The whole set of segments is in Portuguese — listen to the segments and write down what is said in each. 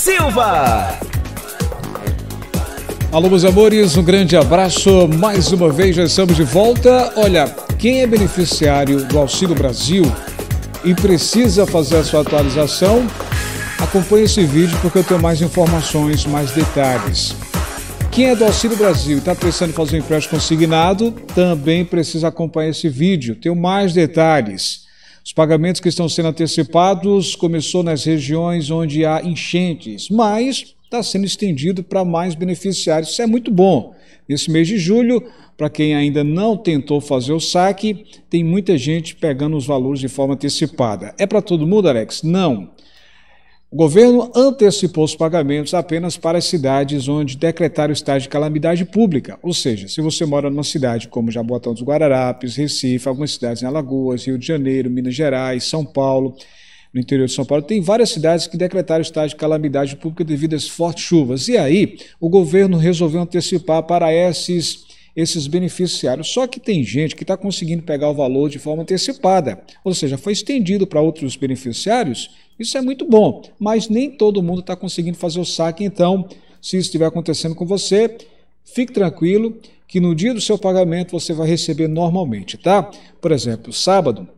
Silva. Alô, meus amores, um grande abraço. Mais uma vez, já estamos de volta. Olha, quem é beneficiário do Auxílio Brasil e precisa fazer a sua atualização, acompanhe esse vídeo porque eu tenho mais informações, mais detalhes. Quem é do Auxílio Brasil e está pensando em fazer um empréstimo consignado, também precisa acompanhar esse vídeo. Tenho mais detalhes. Os pagamentos que estão sendo antecipados começou nas regiões onde há enchentes, mas está sendo estendido para mais beneficiários. Isso é muito bom. Nesse mês de julho, para quem ainda não tentou fazer o saque, tem muita gente pegando os valores de forma antecipada. É para todo mundo, Alex? Não. O governo antecipou os pagamentos apenas para as cidades onde decretaram estado de calamidade pública, ou seja, se você mora numa cidade como Jabotão dos Guararapes, Recife, algumas cidades em Alagoas, Rio de Janeiro, Minas Gerais, São Paulo, no interior de São Paulo, tem várias cidades que decretaram estado de calamidade pública devido às fortes chuvas. E aí, o governo resolveu antecipar para esses esses beneficiários. Só que tem gente que está conseguindo pegar o valor de forma antecipada, ou seja, foi estendido para outros beneficiários isso é muito bom, mas nem todo mundo está conseguindo fazer o saque. Então, se isso estiver acontecendo com você, fique tranquilo que no dia do seu pagamento você vai receber normalmente, tá? Por exemplo, sábado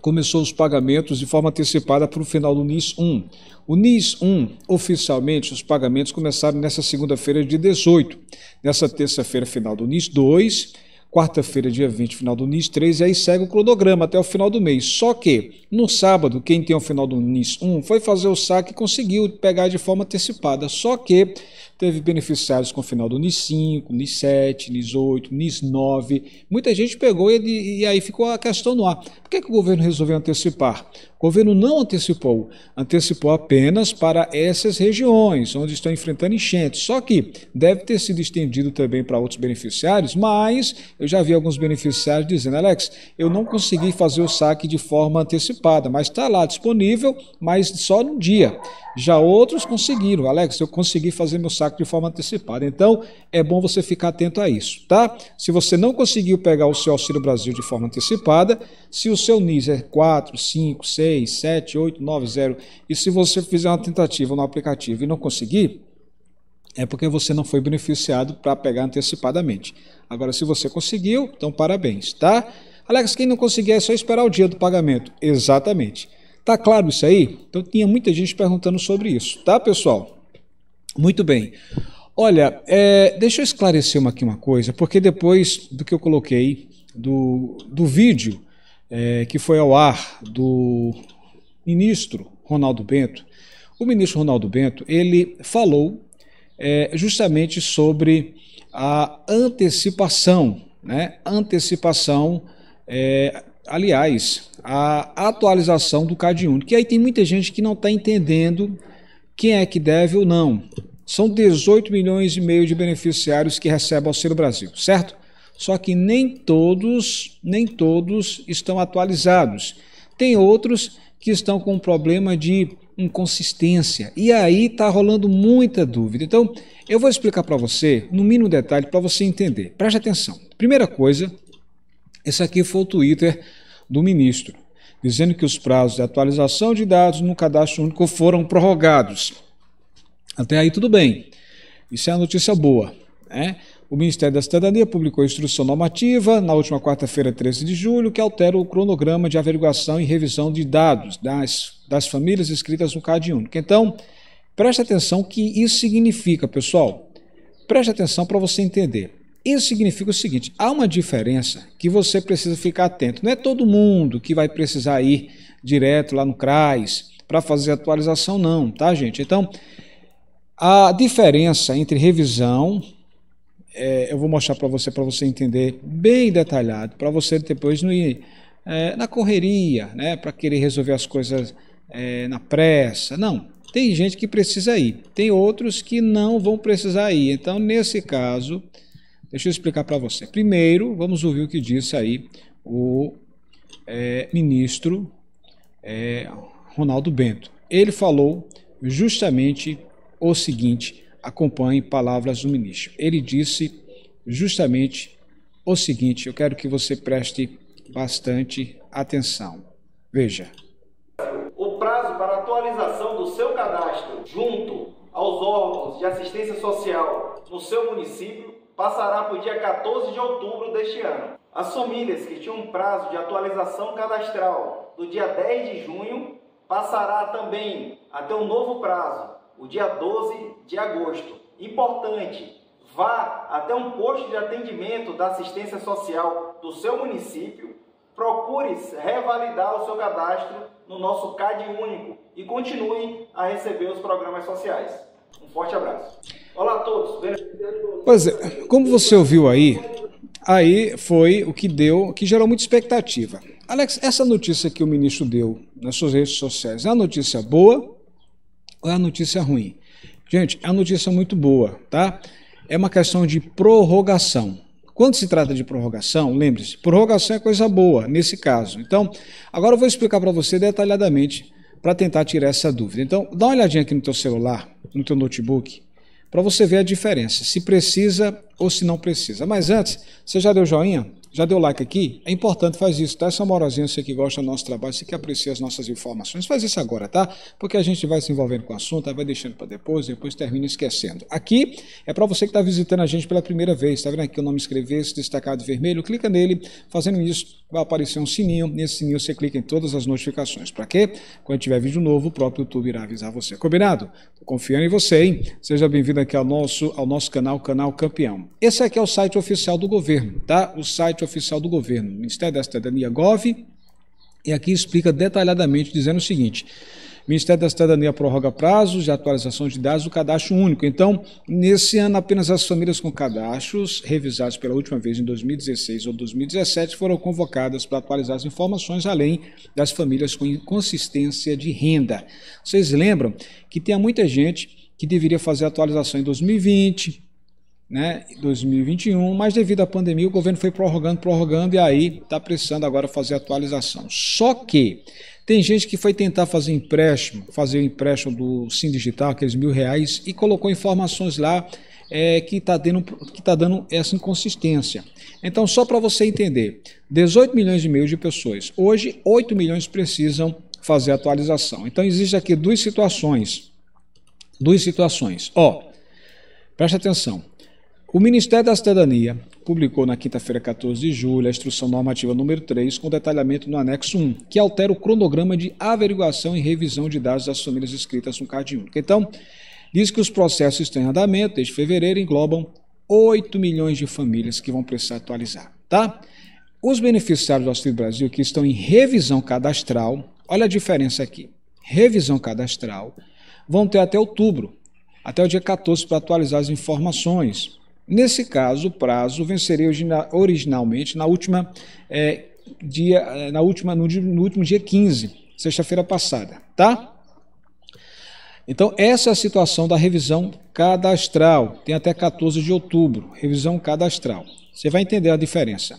começou os pagamentos de forma antecipada para o final do NIS 1. O NIS 1, oficialmente, os pagamentos começaram nessa segunda-feira de 18. Nessa terça-feira, final do NIS 2 quarta-feira, dia 20, final do NIS 3, e aí segue o cronograma até o final do mês. Só que, no sábado, quem tem o final do NIS 1 foi fazer o saque e conseguiu pegar de forma antecipada. Só que, teve beneficiários com o final do NIS 5, NIS 7, NIS 8, NIS 9. Muita gente pegou e, e aí ficou a questão no ar. Por que, que o governo resolveu antecipar? O governo não antecipou, antecipou apenas para essas regiões onde estão enfrentando enchentes. Só que deve ter sido estendido também para outros beneficiários, mas eu já vi alguns beneficiários dizendo: Alex, eu não consegui fazer o saque de forma antecipada, mas está lá disponível, mas só num dia. Já outros conseguiram, Alex, eu consegui fazer meu saque saco de forma antecipada. Então, é bom você ficar atento a isso, tá? Se você não conseguiu pegar o seu Auxílio Brasil de forma antecipada, se o seu NIS é 4, 5, 6, 7, 8, 9, 0, e se você fizer uma tentativa no aplicativo e não conseguir, é porque você não foi beneficiado para pegar antecipadamente. Agora, se você conseguiu, então parabéns, tá? Alex, quem não conseguir é só esperar o dia do pagamento. Exatamente. Tá claro isso aí? Então tinha muita gente perguntando sobre isso, tá, pessoal? Muito bem. Olha, é, deixa eu esclarecer uma, aqui uma coisa, porque depois do que eu coloquei, do, do vídeo é, que foi ao ar do ministro Ronaldo Bento, o ministro Ronaldo Bento, ele falou é, justamente sobre a antecipação, né? Antecipação, é, aliás, a atualização do CadÚnico que aí tem muita gente que não está entendendo quem é que deve ou não. São 18 milhões e meio de beneficiários que recebem Auxílio Brasil, certo? Só que nem todos, nem todos estão atualizados. Tem outros que estão com problema de inconsistência. E aí está rolando muita dúvida. Então, eu vou explicar para você, no mínimo detalhe, para você entender. Preste atenção. Primeira coisa, esse aqui foi o Twitter do ministro dizendo que os prazos de atualização de dados no cadastro único foram prorrogados. Até aí tudo bem. Isso é uma notícia boa. Né? O Ministério da Cidadania publicou a instrução normativa na última quarta-feira, 13 de julho, que altera o cronograma de averiguação e revisão de dados das, das famílias inscritas no CAD único. Então, preste atenção que isso significa, pessoal. Preste atenção para você entender. Isso significa o seguinte: há uma diferença que você precisa ficar atento. Não é todo mundo que vai precisar ir direto lá no CRAS para fazer atualização, não, tá, gente? Então, a diferença entre revisão, é, eu vou mostrar para você, para você entender bem detalhado, para você depois não ir é, na correria, né, para querer resolver as coisas é, na pressa. Não, tem gente que precisa ir, tem outros que não vão precisar ir. Então, nesse caso. Deixa eu explicar para você. Primeiro, vamos ouvir o que disse aí o é, ministro é, Ronaldo Bento. Ele falou justamente o seguinte: acompanhe palavras do ministro. Ele disse justamente o seguinte: eu quero que você preste bastante atenção. Veja. O prazo para atualização do seu cadastro junto aos órgãos de assistência social no seu município passará para o dia 14 de outubro deste ano. As famílias que tinham um prazo de atualização cadastral do dia 10 de junho passará também até um novo prazo, o dia 12 de agosto. Importante, vá até um posto de atendimento da assistência social do seu município, procure revalidar o seu cadastro no nosso CAD único e continue a receber os programas sociais. Um forte abraço. Olá a todos. Pois é, como você ouviu aí, aí foi o que deu, que gerou muita expectativa. Alex, essa notícia que o ministro deu nas suas redes sociais, é a notícia boa ou é a notícia ruim? Gente, é uma notícia muito boa, tá? É uma questão de prorrogação. Quando se trata de prorrogação, lembre-se, prorrogação é coisa boa nesse caso. Então, agora eu vou explicar para você detalhadamente para tentar tirar essa dúvida. Então, dá uma olhadinha aqui no teu celular, no teu notebook, para você ver a diferença, se precisa ou se não precisa. Mas antes, você já deu joinha? Já deu like aqui? É importante, faz isso, tá? Essa moralzinha, você que gosta do nosso trabalho, você que aprecia as nossas informações, faz isso agora, tá? Porque a gente vai se envolvendo com o assunto, vai deixando para depois, depois termina esquecendo. Aqui é para você que está visitando a gente pela primeira vez, tá vendo aqui o nome escrever, esse destacado vermelho, clica nele, fazendo isso vai aparecer um sininho, nesse sininho você clica em todas as notificações. Para quê? Quando tiver vídeo novo, o próprio YouTube irá avisar você. Combinado? Tô confiando em você, hein? Seja bem-vindo aqui ao nosso, ao nosso canal, Canal Campeão. Esse aqui é o site oficial do governo, tá? O site oficial do governo, Ministério da Cidadania Gov, e aqui explica detalhadamente, dizendo o seguinte. O Ministério da Cidadania prorroga prazos de atualização de dados do cadastro único. Então, nesse ano, apenas as famílias com cadastros revisados pela última vez em 2016 ou 2017 foram convocadas para atualizar as informações, além das famílias com inconsistência de renda. Vocês lembram que tem muita gente que deveria fazer atualização em 2020, né, 2021, mas devido à pandemia o governo foi prorrogando, prorrogando e aí está precisando agora fazer atualização. Só que tem gente que foi tentar fazer empréstimo, fazer o empréstimo do Sim Digital, aqueles mil reais, e colocou informações lá é, que está dando, que tá dando essa inconsistência. Então, só para você entender, 18 milhões e meio de pessoas. Hoje, 8 milhões precisam fazer atualização. Então, existe aqui duas situações. Duas situações. Ó, presta atenção. O Ministério da Cidadania publicou na quinta-feira, 14 de julho, a instrução normativa número 3, com detalhamento no anexo 1, que altera o cronograma de averiguação e revisão de dados das famílias inscritas no CAD único. Então, diz que os processos estão em andamento desde fevereiro englobam 8 milhões de famílias que vão precisar atualizar, tá? Os beneficiários do Auxílio Brasil que estão em revisão cadastral, olha a diferença aqui. Revisão cadastral vão ter até outubro, até o dia 14 para atualizar as informações Nesse caso, o prazo venceria originalmente na última, é, dia, é, na última, no, no último dia 15, sexta-feira passada, tá? Então, essa é a situação da revisão cadastral. Tem até 14 de outubro, revisão cadastral. Você vai entender a diferença.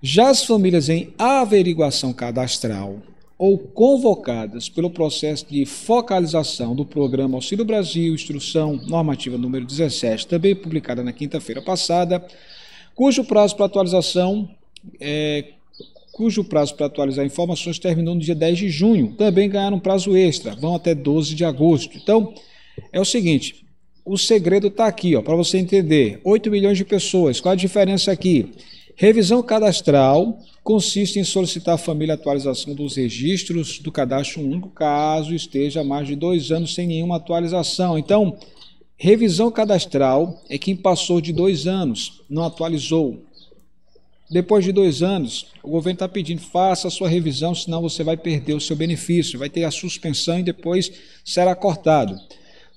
Já as famílias em averiguação cadastral, ou convocadas pelo processo de focalização do programa Auxílio Brasil, instrução normativa número 17, também publicada na quinta-feira passada, cujo prazo para atualização é, cujo prazo para atualizar informações terminou no dia 10 de junho. Também ganharam prazo extra, vão até 12 de agosto. Então, é o seguinte, o segredo está aqui, ó, para você entender. 8 milhões de pessoas, qual a diferença aqui? Revisão cadastral consiste em solicitar à família a atualização dos registros do cadastro único, caso esteja há mais de dois anos sem nenhuma atualização. Então, revisão cadastral é quem passou de dois anos, não atualizou. Depois de dois anos, o governo está pedindo, faça a sua revisão, senão você vai perder o seu benefício, vai ter a suspensão e depois será cortado.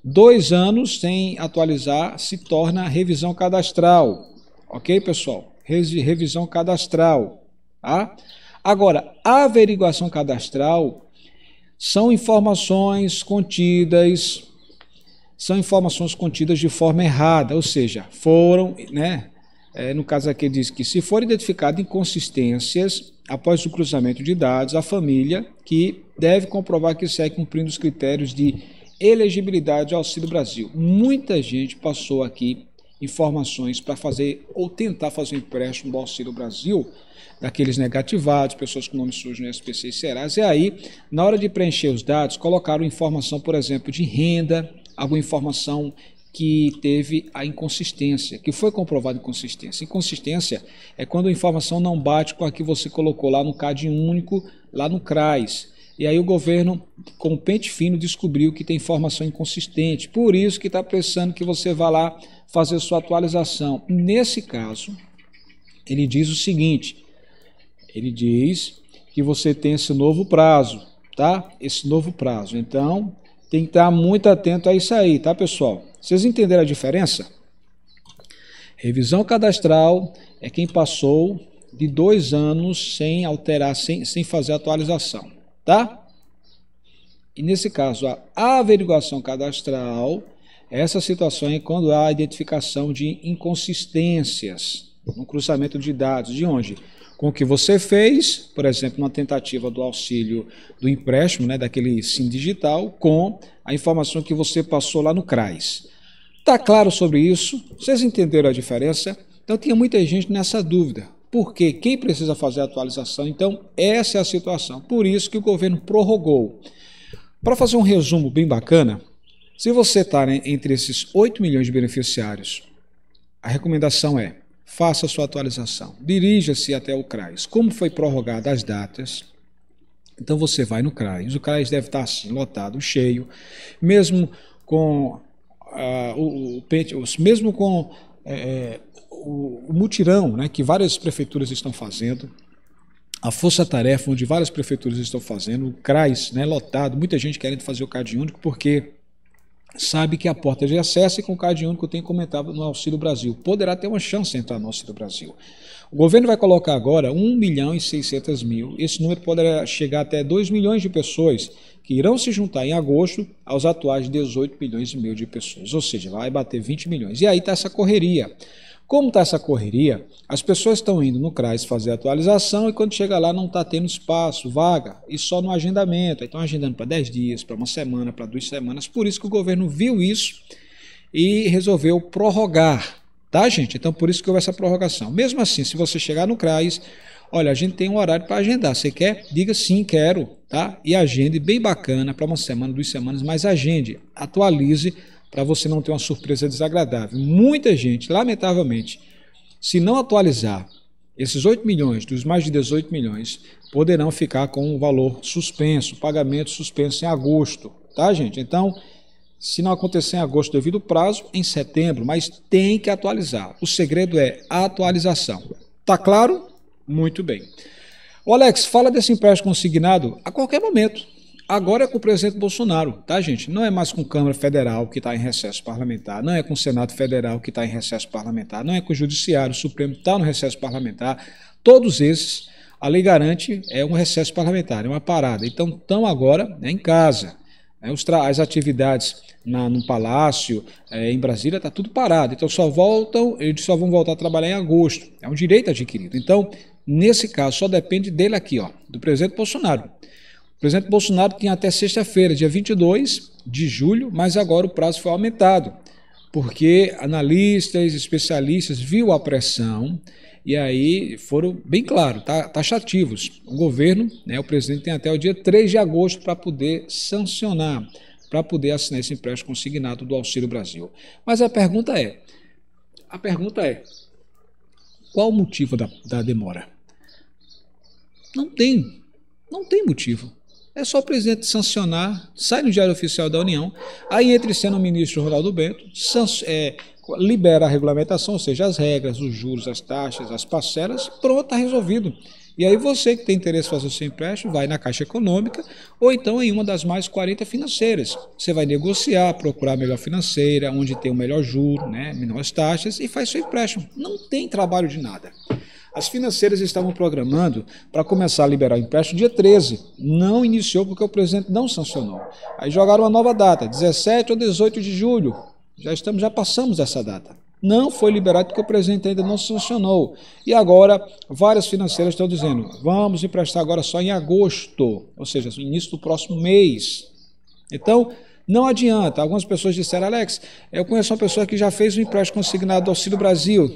Dois anos sem atualizar se torna revisão cadastral. Ok, pessoal? revisão cadastral. Tá? Agora, a averiguação cadastral são informações contidas são informações contidas de forma errada, ou seja, foram, né, é, no caso aqui diz que se for identificado inconsistências após o cruzamento de dados, a família que deve comprovar que segue cumprindo os critérios de elegibilidade ao Auxílio Brasil. Muita gente passou aqui informações para fazer ou tentar fazer um empréstimo do Auxílio Brasil, daqueles negativados, pessoas com nome sujo no SPC e Serasa. E aí, na hora de preencher os dados, colocaram informação, por exemplo, de renda, alguma informação que teve a inconsistência, que foi comprovada inconsistência. Inconsistência é quando a informação não bate com a que você colocou lá no CAD único, lá no CRAS. E aí o governo, com o pente fino, descobriu que tem informação inconsistente. Por isso que está pensando que você vá lá fazer sua atualização. Nesse caso, ele diz o seguinte: ele diz que você tem esse novo prazo, tá? Esse novo prazo. Então, tem que estar muito atento a isso aí, tá, pessoal? Vocês entenderam a diferença? Revisão cadastral é quem passou de dois anos sem alterar, sem, sem fazer atualização tá? E nesse caso, a averiguação cadastral, essa situação é quando há identificação de inconsistências no cruzamento de dados. De onde? Com o que você fez, por exemplo, numa tentativa do auxílio do empréstimo, né, daquele SIM digital, com a informação que você passou lá no CRAS. Tá claro sobre isso? Vocês entenderam a diferença? Então tinha muita gente nessa dúvida porque quem precisa fazer a atualização, então essa é a situação. Por isso que o governo prorrogou. Para fazer um resumo bem bacana, se você está né, entre esses 8 milhões de beneficiários, a recomendação é faça sua atualização, dirija-se até o CRAS. Como foi prorrogada as datas, então você vai no CRAS. O CRAS deve estar tá, assim, lotado, cheio, mesmo com, ah, o, o, mesmo com é, o, o mutirão né, que várias prefeituras estão fazendo, a força-tarefa onde várias prefeituras estão fazendo, o CRAS né, lotado, muita gente querendo fazer o CAD único porque sabe que a porta de acesso e com o CAD único tem comentado no Auxílio Brasil. Poderá ter uma chance de entrar no Auxílio Brasil. O governo vai colocar agora 1 milhão e 600 mil. Esse número poderá chegar até 2 milhões de pessoas que irão se juntar em agosto aos atuais 18 milhões e meio de pessoas. Ou seja, vai bater 20 milhões. E aí está essa correria. Como está essa correria, as pessoas estão indo no CRAS fazer atualização e quando chega lá não está tendo espaço, vaga, e só no agendamento. estão agendando para 10 dias, para uma semana, para duas semanas. Por isso que o governo viu isso e resolveu prorrogar, tá, gente? Então por isso que houve essa prorrogação. Mesmo assim, se você chegar no CRAS, olha, a gente tem um horário para agendar. Você quer? Diga sim, quero, tá? E agende bem bacana para uma semana, duas semanas, mas agende, atualize para você não ter uma surpresa desagradável. Muita gente, lamentavelmente, se não atualizar esses 8 milhões, dos mais de 18 milhões, poderão ficar com o valor suspenso, pagamento suspenso em agosto, tá, gente? Então, se não acontecer em agosto devido ao prazo, em setembro, mas tem que atualizar. O segredo é a atualização. Tá claro? Muito bem. O Alex, fala desse empréstimo consignado a qualquer momento. Agora é com o presidente Bolsonaro, tá, gente? Não é mais com Câmara Federal que está em recesso parlamentar, não é com o Senado Federal que está em recesso parlamentar, não é com o Judiciário o Supremo que está no recesso parlamentar. Todos esses, a lei garante é um recesso parlamentar, é uma parada. Então estão agora né, em casa. Né, as atividades na, no Palácio, é, em Brasília, está tudo parado. Então só voltam, eles só vão voltar a trabalhar em agosto. É um direito adquirido. Então, nesse caso, só depende dele aqui, ó, do presidente Bolsonaro presidente Bolsonaro tinha até sexta-feira, dia 22 de julho, mas agora o prazo foi aumentado, porque analistas, especialistas viu a pressão e aí foram bem claro, taxativos. Tá, tá o governo, né, o presidente tem até o dia 3 de agosto para poder sancionar, para poder assinar esse empréstimo consignado do Auxílio Brasil. Mas a pergunta é, a pergunta é, qual o motivo da, da demora? Não tem, não tem motivo. É só o presidente sancionar, sai no Diário Oficial da União, aí entra sendo o ministro Ronaldo Bento, é, libera a regulamentação, ou seja, as regras, os juros, as taxas, as parcelas, pronto, está resolvido. E aí você que tem interesse em fazer o seu empréstimo, vai na Caixa Econômica ou então em uma das mais 40 financeiras. Você vai negociar, procurar a melhor financeira, onde tem o melhor juro, né, menores taxas e faz seu empréstimo. Não tem trabalho de nada. As financeiras estavam programando para começar a liberar o empréstimo dia 13. Não iniciou porque o presidente não sancionou. Aí jogaram uma nova data, 17 ou 18 de julho. Já estamos, já passamos dessa data. Não foi liberado porque o presidente ainda não sancionou. E agora, várias financeiras estão dizendo: vamos emprestar agora só em agosto, ou seja, no início do próximo mês. Então, não adianta. Algumas pessoas disseram, Alex, eu conheço uma pessoa que já fez um empréstimo consignado do Auxílio Brasil.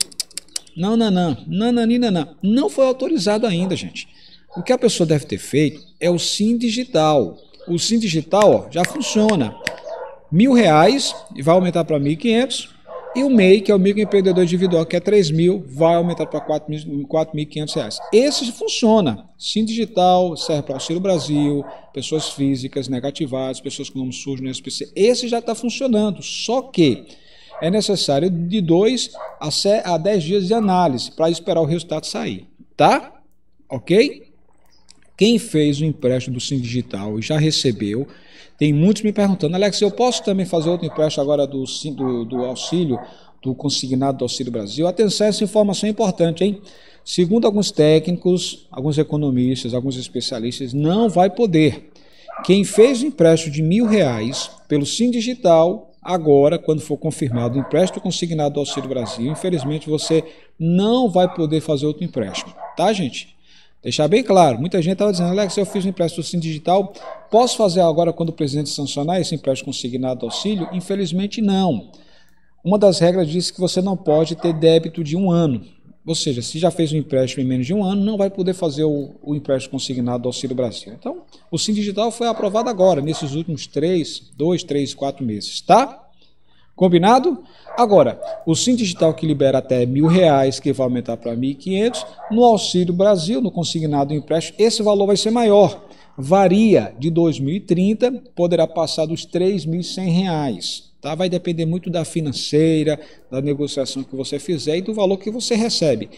Não, não, não, não, não, não, não, não foi autorizado ainda, gente. O que a pessoa deve ter feito é o SIM digital. O SIM digital ó, já funciona. Mil reais vai aumentar para 1.500 e o MEI, que é o microempreendedor individual, que é 3 mil, vai aumentar para 4.500 reais. Esse funciona. Sim digital serve para Auxílio Brasil, pessoas físicas negativadas, pessoas com nome sujo no SPC. Esse já está funcionando, só que é necessário de 2 a 10 dias de análise para esperar o resultado sair. Tá? Ok? Quem fez o empréstimo do Sim Digital e já recebeu, tem muitos me perguntando, Alex, eu posso também fazer outro empréstimo agora do, do, do auxílio, do consignado do Auxílio Brasil? Atenção, essa informação é importante, hein? Segundo alguns técnicos, alguns economistas, alguns especialistas, não vai poder. Quem fez o empréstimo de mil reais pelo Sim Digital Agora, quando for confirmado o empréstimo consignado do Auxílio Brasil, infelizmente você não vai poder fazer outro empréstimo, tá, gente? Deixar bem claro, muita gente estava dizendo, Alex, eu fiz um empréstimo Sim Digital, posso fazer agora quando o presidente sancionar esse empréstimo consignado do auxílio? Infelizmente não. Uma das regras diz que você não pode ter débito de um ano. Ou seja, se já fez um empréstimo em menos de um ano, não vai poder fazer o, o empréstimo consignado do Auxílio Brasil. Então, o Sim Digital foi aprovado agora, nesses últimos três, dois, três, quatro meses, tá? Combinado? Agora, o Sim Digital que libera até mil reais, que vai aumentar para 1.500, no Auxílio Brasil, no consignado do empréstimo, esse valor vai ser maior varia de 2030, poderá passar dos R$ reais. Tá? Vai depender muito da financeira, da negociação que você fizer e do valor que você recebe.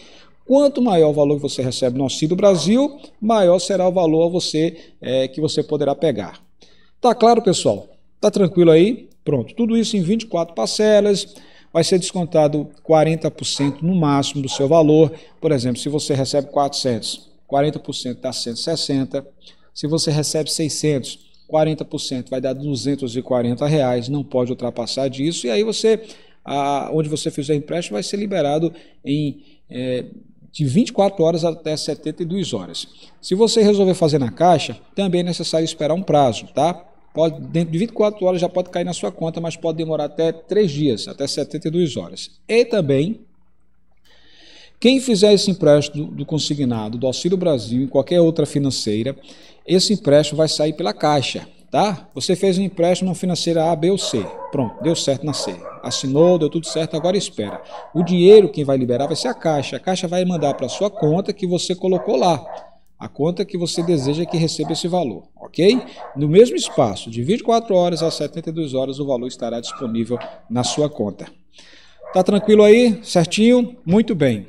Quanto maior o valor que você recebe no Auxílio Brasil, maior será o valor você é, que você poderá pegar. Tá claro, pessoal? Tá tranquilo aí? Pronto. Tudo isso em 24 parcelas. Vai ser descontado 40% no máximo do seu valor. Por exemplo, se você recebe 400, 40% dá 160. Se você recebe 600, 40% vai dar 240 reais, não pode ultrapassar disso. E aí você, a, onde você fizer o empréstimo, vai ser liberado em é, de 24 horas até 72 horas. Se você resolver fazer na caixa, também é necessário esperar um prazo, tá? Pode, dentro de 24 horas já pode cair na sua conta, mas pode demorar até 3 dias, até 72 horas. E também quem fizer esse empréstimo do consignado, do Auxílio Brasil, em qualquer outra financeira, esse empréstimo vai sair pela caixa, tá? Você fez um empréstimo financeira A, B ou C. Pronto, deu certo na C. Assinou, deu tudo certo, agora espera. O dinheiro quem vai liberar vai ser a caixa. A caixa vai mandar para sua conta que você colocou lá. A conta que você deseja que receba esse valor, ok? No mesmo espaço, de 24 horas a 72 horas, o valor estará disponível na sua conta. Tá tranquilo aí? Certinho? Muito bem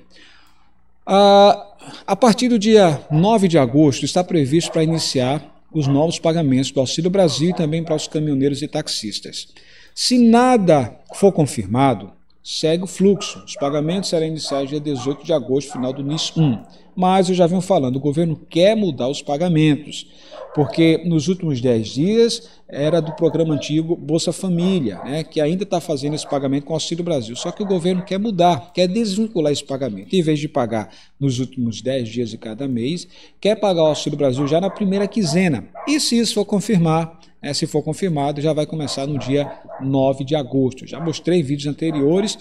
a partir do dia 9 de agosto, está previsto para iniciar os novos pagamentos do Auxílio Brasil e também para os caminhoneiros e taxistas. Se nada for confirmado, segue o fluxo. Os pagamentos serão iniciados dia 18 de agosto, final do NIS 1. Mas eu já venho falando, o governo quer mudar os pagamentos porque nos últimos 10 dias era do programa antigo Bolsa Família, né, que ainda está fazendo esse pagamento com Auxílio Brasil. Só que o governo quer mudar, quer desvincular esse pagamento. Em vez de pagar nos últimos 10 dias de cada mês, quer pagar o Auxílio Brasil já na primeira quinzena. E se isso for confirmar, né, se for confirmado, já vai começar no dia 9 de agosto. Já mostrei vídeos anteriores.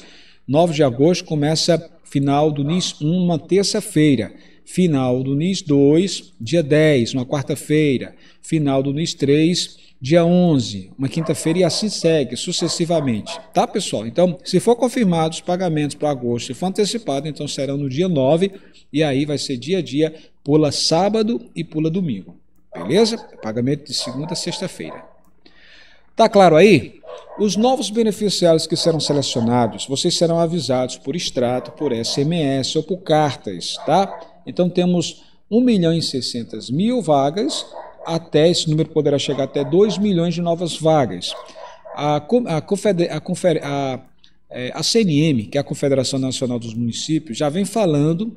9 de agosto começa final do NIS 1, uma terça-feira final do NIS 2, dia 10, uma quarta-feira, final do NIS 3, dia 11, uma quinta-feira e assim segue sucessivamente, tá pessoal? Então, se for confirmado os pagamentos para agosto, se for antecipado, então serão no dia 9 e aí vai ser dia a dia, pula sábado e pula domingo. Beleza? Pagamento de segunda a sexta-feira. Tá claro aí? Os novos beneficiários que serão selecionados, vocês serão avisados por extrato, por SMS ou por cartas, tá? Então temos 1 milhão e 600 mil vagas, até esse número poderá chegar até 2 milhões de novas vagas. A, a, a, a, é, a CNM, que é a Confederação Nacional dos Municípios, já vem falando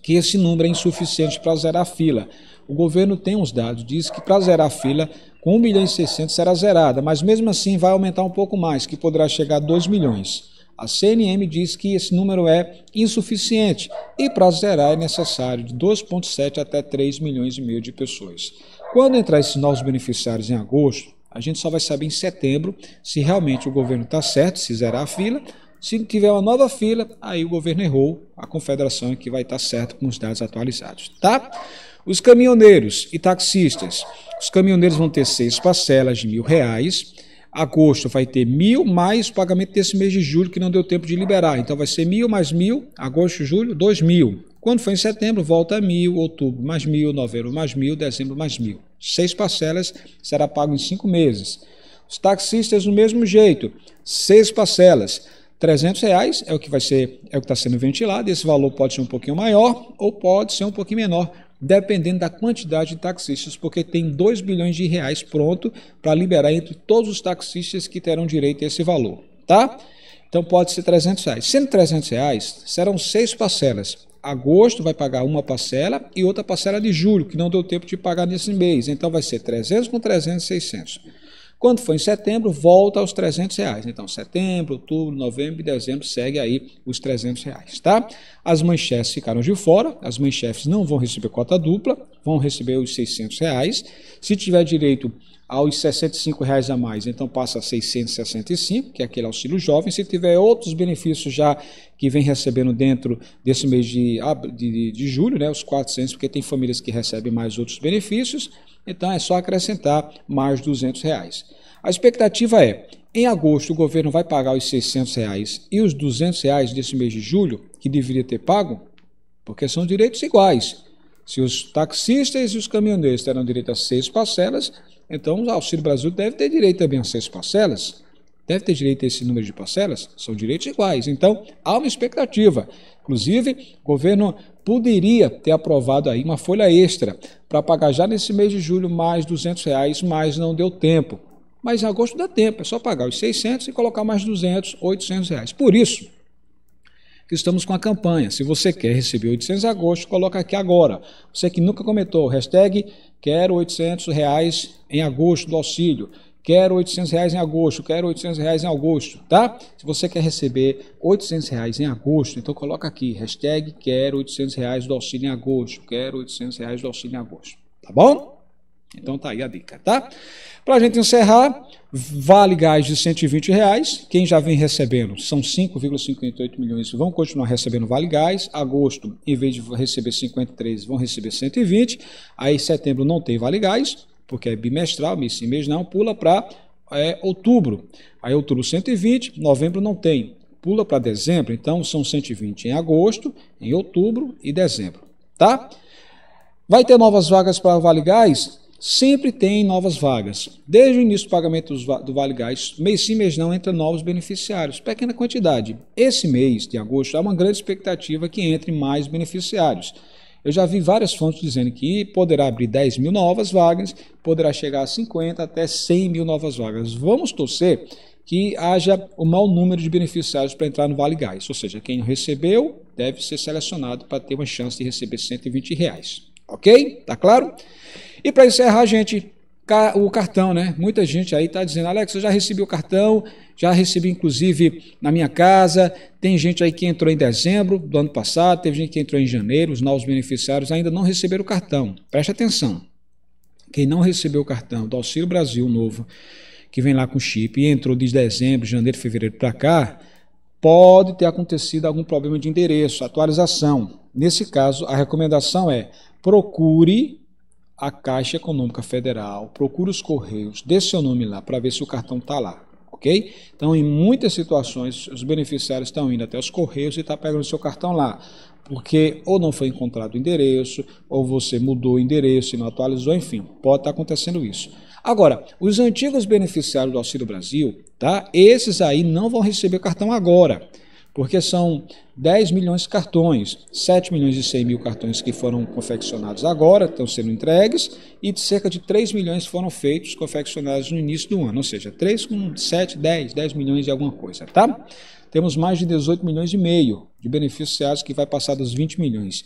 que esse número é insuficiente para zerar a fila. O governo tem os dados, diz que para zerar a fila, com 1 milhão e 600 será zerada, mas mesmo assim vai aumentar um pouco mais, que poderá chegar a 2 milhões. A CNM diz que esse número é insuficiente e para zerar é necessário de 2,7 até 3 milhões e meio de pessoas. Quando entrar esses novos beneficiários em agosto, a gente só vai saber em setembro se realmente o governo está certo, se zerar a fila. Se tiver uma nova fila, aí o governo errou, a confederação é que vai estar tá certo com os dados atualizados, tá? Os caminhoneiros e taxistas. Os caminhoneiros vão ter seis parcelas de mil reais agosto vai ter mil mais o pagamento desse mês de julho que não deu tempo de liberar. Então vai ser mil mais mil, agosto, julho, dois mil. Quando for em setembro, volta a mil, outubro mais mil, novembro mais mil, dezembro mais mil. Seis parcelas será pago em cinco meses. Os taxistas do mesmo jeito, seis parcelas. 300 reais é o que vai ser, é o que está sendo ventilado. Esse valor pode ser um pouquinho maior ou pode ser um pouquinho menor dependendo da quantidade de taxistas, porque tem 2 bilhões de reais pronto para liberar entre todos os taxistas que terão direito a esse valor, tá? Então pode ser 300 reais. Sendo 300 reais, serão seis parcelas. Agosto vai pagar uma parcela e outra parcela de julho, que não deu tempo de pagar nesse mês. Então vai ser 300 com 300, 600. Quando foi em setembro, volta aos 300 reais. Então, setembro, outubro, novembro e dezembro segue aí os 300 reais, tá? As mães chefes ficaram de fora, as mães chefes não vão receber cota dupla, vão receber os 600 reais. Se tiver direito aos 65 reais a mais, então passa a 665, que é aquele auxílio jovem. Se tiver outros benefícios já que vem recebendo dentro desse mês de, de, de julho, né, os 400, porque tem famílias que recebem mais outros benefícios, então é só acrescentar mais 200 reais. A expectativa é, em agosto o governo vai pagar os 600 reais e os 200 reais desse mês de julho, que deveria ter pago, porque são direitos iguais. Se os taxistas e os caminhoneiros terão direito a seis parcelas, então o Auxílio Brasil deve ter direito também a seis parcelas. Deve ter direito a esse número de parcelas? São direitos iguais. Então, há uma expectativa Inclusive, o governo poderia ter aprovado aí uma folha extra para pagar já nesse mês de julho mais 200 reais, mas não deu tempo. Mas em agosto dá tempo, é só pagar os 600 e colocar mais 200, 800 reais. Por isso, que estamos com a campanha. Se você quer receber 800 em agosto, coloca aqui agora. Você que nunca comentou, hashtag quero 800 reais em agosto do auxílio. Quero 800 reais em agosto, quero 800 reais em agosto, tá? Se você quer receber 800 reais em agosto, então coloca aqui, hashtag quero 800 reais do auxílio em agosto, quero 800 reais do auxílio em agosto, tá bom? Então tá aí a dica, tá? Para a gente encerrar, vale gás de 120 reais. Quem já vem recebendo são 5,58 milhões, vão continuar recebendo vale gás. Agosto, em vez de receber 53, vão receber 120. Aí setembro não tem vale gás porque é bimestral, mês sim, mês não, pula para é, outubro. Aí outubro 120, novembro não tem. Pula para dezembro, então são 120 em agosto, em outubro e dezembro, tá? Vai ter novas vagas para o Vale Gás? Sempre tem novas vagas. Desde o início do pagamento do Vale Gás, mês sim, mês não, entra novos beneficiários, pequena quantidade. Esse mês de agosto há uma grande expectativa que entre mais beneficiários. Eu já vi várias fontes dizendo que poderá abrir 10 mil novas vagas, poderá chegar a 50 até 100 mil novas vagas. Vamos torcer que haja o um mau número de beneficiários para entrar no Vale Gás. Ou seja, quem recebeu deve ser selecionado para ter uma chance de receber 120 reais. Ok? Tá claro? E para encerrar, gente, o cartão, né? Muita gente aí está dizendo, Alex, eu já recebi o cartão, já recebi inclusive na minha casa. Tem gente aí que entrou em dezembro do ano passado, teve gente que entrou em janeiro, os novos beneficiários ainda não receberam o cartão. Preste atenção. Quem não recebeu o cartão do Auxílio Brasil novo, que vem lá com chip e entrou de dezembro, janeiro, fevereiro para cá, pode ter acontecido algum problema de endereço, atualização. Nesse caso, a recomendação é procure a Caixa Econômica Federal, procura os correios, dê seu nome lá para ver se o cartão está lá, ok? Então, em muitas situações, os beneficiários estão indo até os correios e está pegando seu cartão lá, porque ou não foi encontrado o endereço, ou você mudou o endereço e não atualizou, enfim, pode estar tá acontecendo isso. Agora, os antigos beneficiários do Auxílio Brasil, tá? Esses aí não vão receber o cartão agora porque são 10 milhões de cartões, 7 milhões e 100 mil cartões que foram confeccionados agora, estão sendo entregues, e cerca de 3 milhões foram feitos, confeccionados no início do ano, ou seja, 3 com 7, 10, 10 milhões e alguma coisa, tá? Temos mais de 18 milhões e meio de beneficiários que vai passar dos 20 milhões.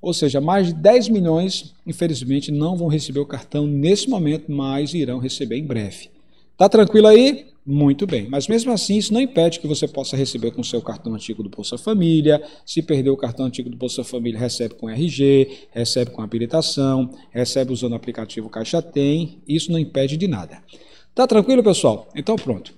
Ou seja, mais de 10 milhões, infelizmente, não vão receber o cartão nesse momento, mas irão receber em breve. Tá tranquilo aí? Muito bem, mas mesmo assim isso não impede que você possa receber com o seu cartão antigo do Bolsa Família. Se perder o cartão antigo do Bolsa Família, recebe com RG, recebe com habilitação, recebe usando o aplicativo Caixa Tem. Isso não impede de nada. Tá tranquilo, pessoal? Então pronto.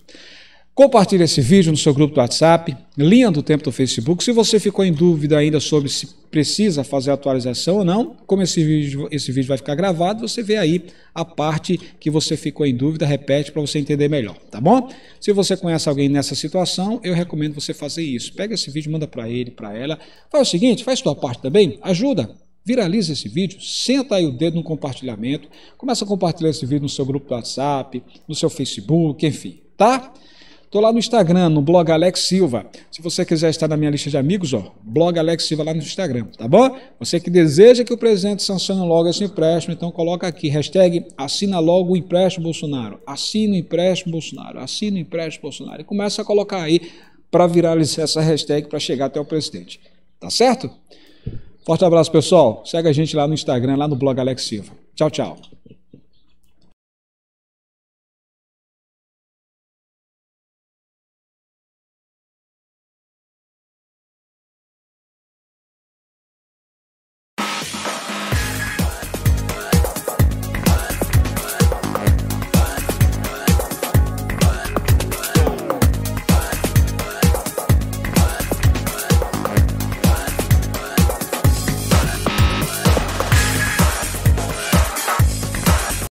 Compartilhe esse vídeo no seu grupo do WhatsApp, linha do tempo do Facebook. Se você ficou em dúvida ainda sobre se precisa fazer atualização ou não, como esse vídeo, esse vídeo vai ficar gravado, você vê aí a parte que você ficou em dúvida, repete para você entender melhor, tá bom? Se você conhece alguém nessa situação, eu recomendo você fazer isso. Pega esse vídeo, manda para ele, para ela. Faz o seguinte, faz sua parte também, ajuda, viraliza esse vídeo, senta aí o dedo no compartilhamento, começa a compartilhar esse vídeo no seu grupo do WhatsApp, no seu Facebook, enfim, tá? Estou lá no Instagram, no blog Alex Silva. Se você quiser estar na minha lista de amigos, ó, blog Alex Silva lá no Instagram, tá bom? Você que deseja que o presidente sancione logo esse empréstimo, então coloca aqui, hashtag assina logo o empréstimo Bolsonaro. Assina o empréstimo Bolsonaro. Assina o empréstimo Bolsonaro. E começa a colocar aí para viralizar essa hashtag para chegar até o presidente. Tá certo? Forte abraço, pessoal. Segue a gente lá no Instagram, lá no blog Alex Silva. Tchau, tchau.